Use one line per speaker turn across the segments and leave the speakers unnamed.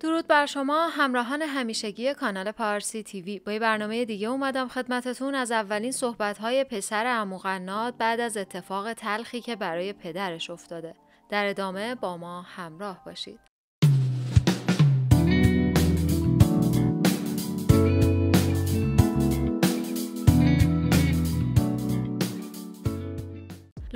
درود بر شما همراهان همیشگی کانال پارسی تیوی با یه برنامه دیگه اومدم خدمتتون از اولین صحبتهای پسر عمو بعد از اتفاق تلخی که برای پدرش افتاده در ادامه با ما همراه باشید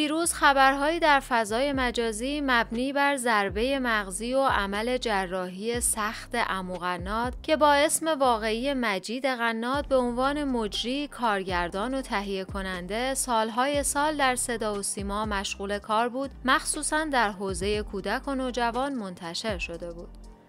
دیروز خبرهایی در فضای مجازی مبنی بر ضربه مغزی و عمل جراحی سخت امو که با اسم واقعی مجید غناد به عنوان مجری، کارگردان و تهیه کننده سالهای سال در صدا و سیما مشغول کار بود مخصوصا در حوزه کودک و نوجوان منتشر شده بود.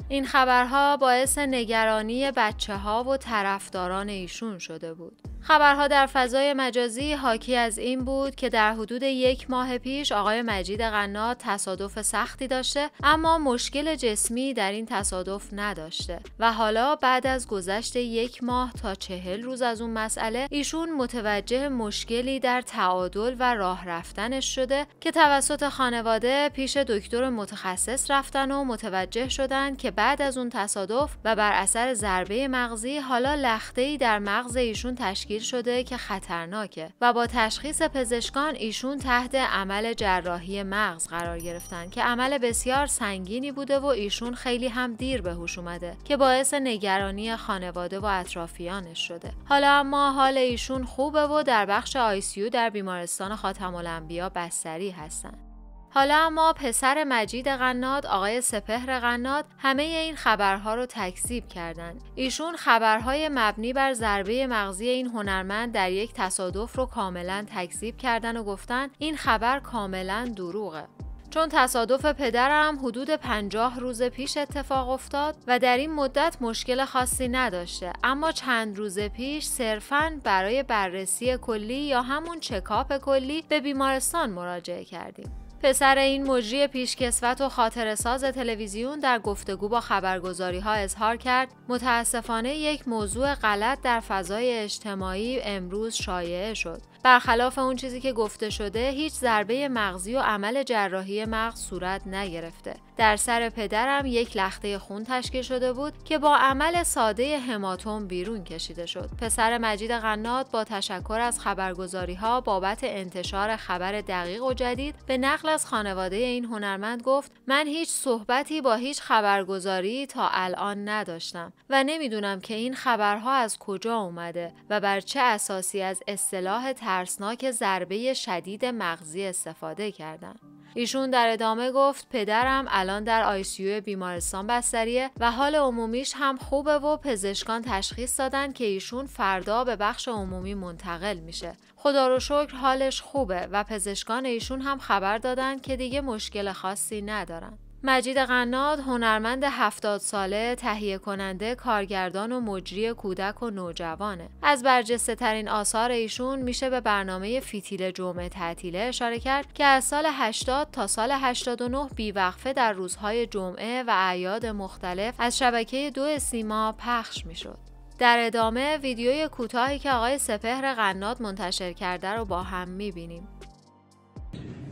این خبرها باعث نگرانی بچه ها و طرفداران ایشون شده بود. خبرها در فضای مجازی حاکی از این بود که در حدود یک ماه پیش آقای مجید غنا تصادف سختی داشته اما مشکل جسمی در این تصادف نداشته و حالا بعد از گذشت یک ماه تا چهل روز از اون مسئله ایشون متوجه مشکلی در تعادل و راه رفتنش شده که توسط خانواده پیش دکتر متخصص رفتن و متوجه شدند که بعد از اون تصادف و بر اثر ضربه مغزی حالا لخته ای در مغز ایشون تشکیل شده که خطرناکه و با تشخیص پزشکان ایشون تحت عمل جراحی مغز قرار گرفتن که عمل بسیار سنگینی بوده و ایشون خیلی هم دیر به هوش اومده که باعث نگرانی خانواده و اطرافیانش شده حالا اما حال ایشون خوبه و در بخش آیسیو در بیمارستان خاتم الانبیا بستری هستند حالا اما پسر مجید قناد آقای سپهر قناد همه این خبرها رو تکذیب کردند ایشون خبرهای مبنی بر ضربه مغزی این هنرمند در یک تصادف رو کاملا تکذیب کردن و گفتن این خبر کاملا دروغه چون تصادف پدرم حدود پنجاه روز پیش اتفاق افتاد و در این مدت مشکل خاصی نداشته اما چند روز پیش صرفا برای بررسی کلی یا همون چکاپ کلی به بیمارستان مراجعه کردیم پسر این مجری پیشکسوت و خاطر ساز تلویزیون در گفتگو با خبرگزاری ها اظهار کرد متاسفانه یک موضوع غلط در فضای اجتماعی امروز شایعه شد برخلاف اون چیزی که گفته شده هیچ ضربه مغزی و عمل جراحی مغز صورت نگرفته در سر پدرم یک لخته خون تشکیل شده بود که با عمل ساده هماتوم بیرون کشیده شد پسر مجید قنات با تشکر از خبرگزاری ها بابت انتشار خبر دقیق و جدید به نقل از خانواده این هنرمند گفت من هیچ صحبتی با هیچ خبرگزاری تا الان نداشتم و نمیدونم که این خبرها از کجا اومده و بر چه اساسی از اصطلاح ترسناک ضربه شدید مغزی استفاده کردن. ایشون در ادامه گفت پدرم الان در آیسیو بیمارستان بستریه و حال عمومیش هم خوبه و پزشکان تشخیص دادن که ایشون فردا به بخش عمومی منتقل میشه. خدا رو شکر حالش خوبه و پزشکان ایشون هم خبر دادن که دیگه مشکل خاصی ندارن. مجید قناد هنرمند هفتاد ساله تهیه کننده کارگردان و مجری کودک و نوجوانه از برجسته ترین آثار ایشون میشه به برنامه فیتیل جمعه تعطیله اشاره کرد که از سال 80 تا سال 89 بیوقفه در روزهای جمعه و اعیاد مختلف از شبکه دو سیما پخش میشد در ادامه ویدیوی کوتاهی که آقای سپهر قناد منتشر کرده رو با هم میبینیم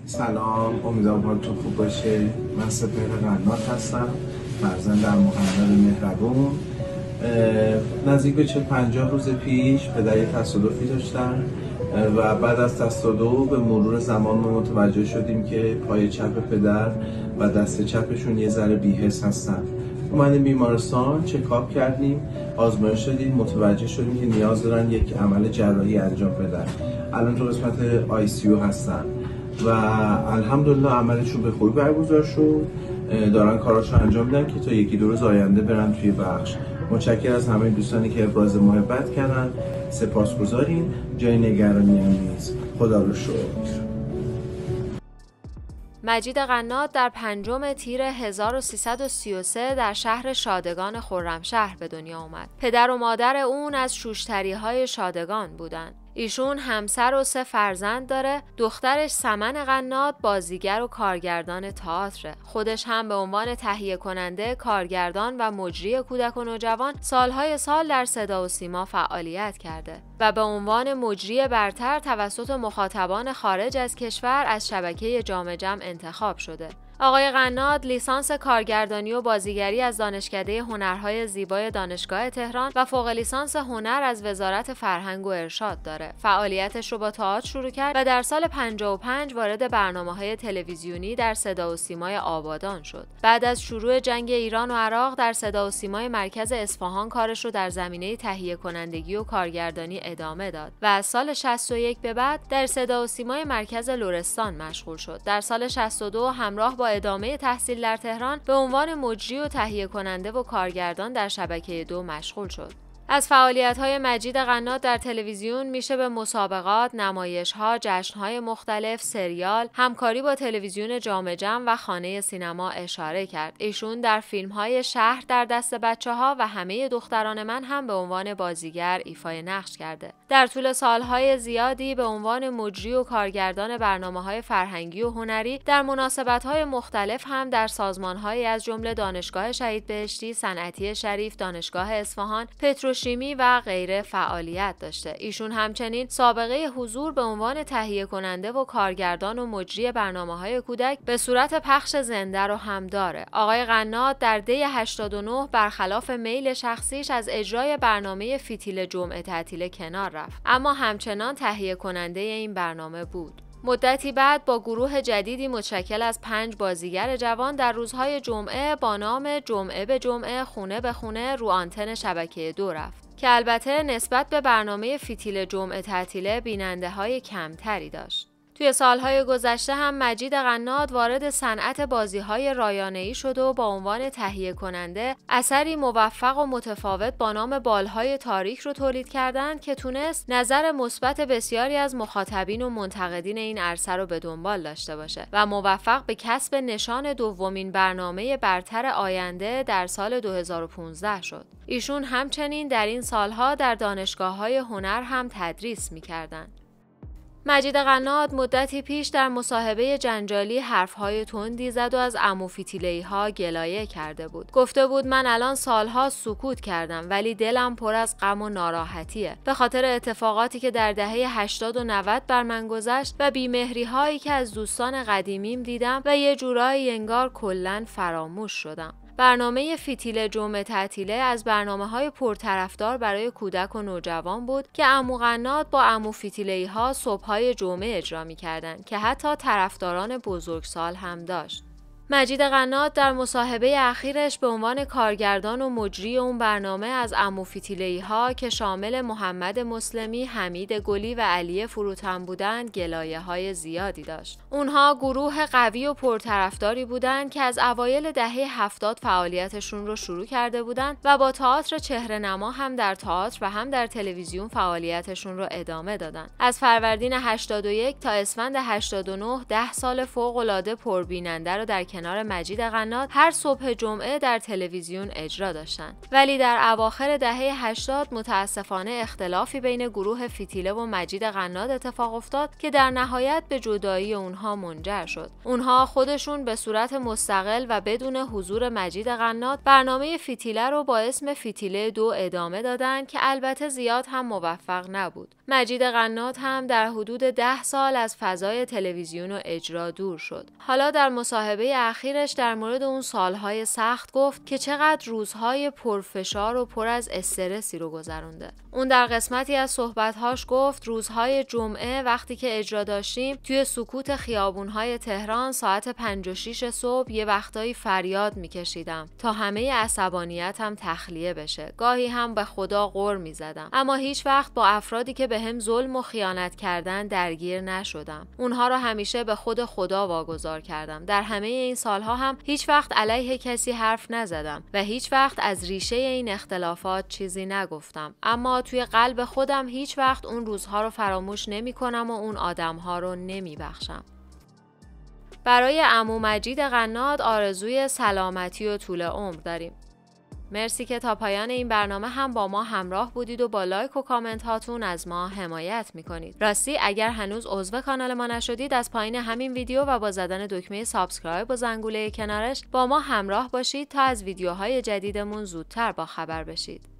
سلام امیدوارم تو خوب باشه من سپهر قنات هستم فرزند مقدر مهربون نزدیک به چه پنجاه روز پیش پدر یه تصادفی داشتن و بعد از تصادف به مرور زمان ما متوجه شدیم که پای چپ پدر و دست چپشون یه ذره بیهس هستن اومدیم بیمارستان چکاپ کردیم آزمایش شدیم متوجه شدیم که نیاز دارن یک عمل جراحی انجام بدن الان تو قسمت آی سی هستن و الحمدلله عملشون به خوبی برگزار شد دارن کاراشو انجام میدن که تا یکی دو روز آینده برن توی بخش متشکر از همه دوستانی که ابراز محبت کردن سپاس گذارین جای نگرانی هم نیست خدا رو شکر مجید قنات در پنجم تیر 1333 در شهر شادگان خرمشهر به دنیا آمد. پدر و مادر اون از شوشتری های شادگان بودند. ایشون همسر و سه فرزند داره دخترش سمن قنات بازیگر و کارگردان تئاتر خودش هم به عنوان تهیه کننده کارگردان و مجری کودک و نوجوان سالهای سال در صدا و سیما فعالیت کرده و به عنوان مجری برتر توسط مخاطبان خارج از کشور از شبکه جام انتخاب شده آقای قناد لیسانس کارگردانی و بازیگری از دانشکده هنرهای زیبای دانشگاه تهران و فوق لیسانس هنر از وزارت فرهنگ و ارشاد داره. فعالیتش رو با تئاتر شروع کرد و در سال 55 وارد برنامه های تلویزیونی در صدا و سیمای آبادان شد. بعد از شروع جنگ ایران و عراق در صدا و سیمای مرکز اصفهان کارش رو در زمینه تهیه کنندگی و کارگردانی ادامه داد و از سال 61 به بعد در صدا و سیمای مرکز لرستان مشغول شد. در سال 62 همراه با ادامه تحصیل در تهران به عنوان مجری و تهیه کننده و کارگردان در شبکه دو مشغول شد. از فعالیت‌های مجید قنات در تلویزیون میشه به مسابقات، نمایش‌ها، های مختلف، سریال، همکاری با تلویزیون جام جم و خانه سینما اشاره کرد. ایشون در فیلم‌های شهر در دست بچه ها و همه دختران من هم به عنوان بازیگر ایفای نقش کرده. در طول سالهای زیادی به عنوان مجری و کارگردان برنامه های فرهنگی و هنری در مناسبت‌های مختلف هم در سازمان‌هایی از جمله دانشگاه شهید بهشتی، صنعتی شریف، دانشگاه اصفهان، پترو شیمی و غیره فعالیت داشته. ایشون همچنین سابقه حضور به عنوان تهیه کننده و کارگردان و مجری برنامه های کودک به صورت پخش زنده رو هم داره. آقای قناد در دی 89 برخلاف میل شخصیش از اجرای برنامه فیتیل جمعه تعطیل کنار رفت، اما همچنان تهیه کننده این برنامه بود. مدتی بعد با گروه جدیدی متشکل از پنج بازیگر جوان در روزهای جمعه با نام جمعه به جمعه خونه به خونه رو آنتن شبکه دو رفت که البته نسبت به برنامه فیتیل جمعه تعطیله بیننده های کمتری داشت. توی سالهای گذشته هم مجید قناد وارد صنعت بازیهای رایانه‌ای شد و با عنوان تهیه کننده اثری موفق و متفاوت با نام بالهای تاریک رو تولید کردند که تونست نظر مثبت بسیاری از مخاطبین و منتقدین این عرصه رو به دنبال داشته باشه و موفق به کسب نشان دومین برنامه برتر آینده در سال 2015 شد. ایشون همچنین در این سالها در دانشگاه های هنر هم تدریس کردن. مجید قناد مدتی پیش در مصاحبه جنجالی حرفهای تندی زد و از امو ها گلایه کرده بود گفته بود من الان سالها سکوت کردم ولی دلم پر از غم و ناراحتیه به خاطر اتفاقاتی که در دهه 80 و 90 بر من گذشت و بیمهری هایی که از دوستان قدیمیم دیدم و یه جورایی انگار کلا فراموش شدم برنامه فیتیل جمعه تعطیله از برنامه های پرطرفدار برای کودک و نوجوان بود که غنات با امو فیتیله ها صبح های جمعه اجرا می کردن که حتی طرفداران بزرگسال هم داشت. مجید قنات در مصاحبه اخیرش به عنوان کارگردان و مجری اون برنامه از امو ها که شامل محمد مسلمی، حمید گلی و علی فروتن بودند گلایه های زیادی داشت. اونها گروه قوی و پرطرفداری بودند که از اوایل دهه هفتاد فعالیتشون رو شروع کرده بودند و با تئاتر چهره نما هم در تئاتر و هم در تلویزیون فعالیتشون رو ادامه دادند. از فروردین 81 تا اسفند 89 ده سال فوق پربیننده رو در کنار مجید قنات هر صبح جمعه در تلویزیون اجرا داشتند ولی در اواخر دهه 80 متاسفانه اختلافی بین گروه فیتیله و مجید قنات اتفاق افتاد که در نهایت به جدایی اونها منجر شد اونها خودشون به صورت مستقل و بدون حضور مجید قنات برنامه فیتیله رو با اسم فیتیله دو ادامه دادند که البته زیاد هم موفق نبود مجید قنات هم در حدود ده سال از فضای تلویزیون و اجرا دور شد حالا در مصاحبه اخیرش در مورد اون سالهای سخت گفت که چقدر روزهای پرفشار و پر از استرسی رو گذرونده. اون در قسمتی از صحبتهاش گفت روزهای جمعه وقتی که اجرا داشتیم توی سکوت خیابونهای تهران ساعت پنج و 6 صبح یه وقتایی فریاد میکشیدم تا همه عصبانیتم تخلیه بشه. گاهی هم به خدا غر میزدم. اما هیچ وقت با افرادی که به هم ظلم و خیانت کردن درگیر نشدم. اونها رو همیشه به خود خدا واگذار کردم. در همه این سالها هم هیچ وقت علیه کسی حرف نزدم و هیچ وقت از ریشه این اختلافات چیزی نگفتم اما توی قلب خودم هیچ وقت اون روزها رو فراموش نمی کنم و اون آدمها رو نمی بخشم. برای امو مجید قناد آرزوی سلامتی و طول عمر داریم. مرسی که تا پایان این برنامه هم با ما همراه بودید و با لایک و کامنت هاتون از ما حمایت میکنید راستی اگر هنوز عضو کانال ما نشدید از پایین همین ویدیو و با زدن دکمه سابسکرایب و زنگوله کنارش با ما همراه باشید تا از ویدیوهای جدیدمون زودتر با خبر بشید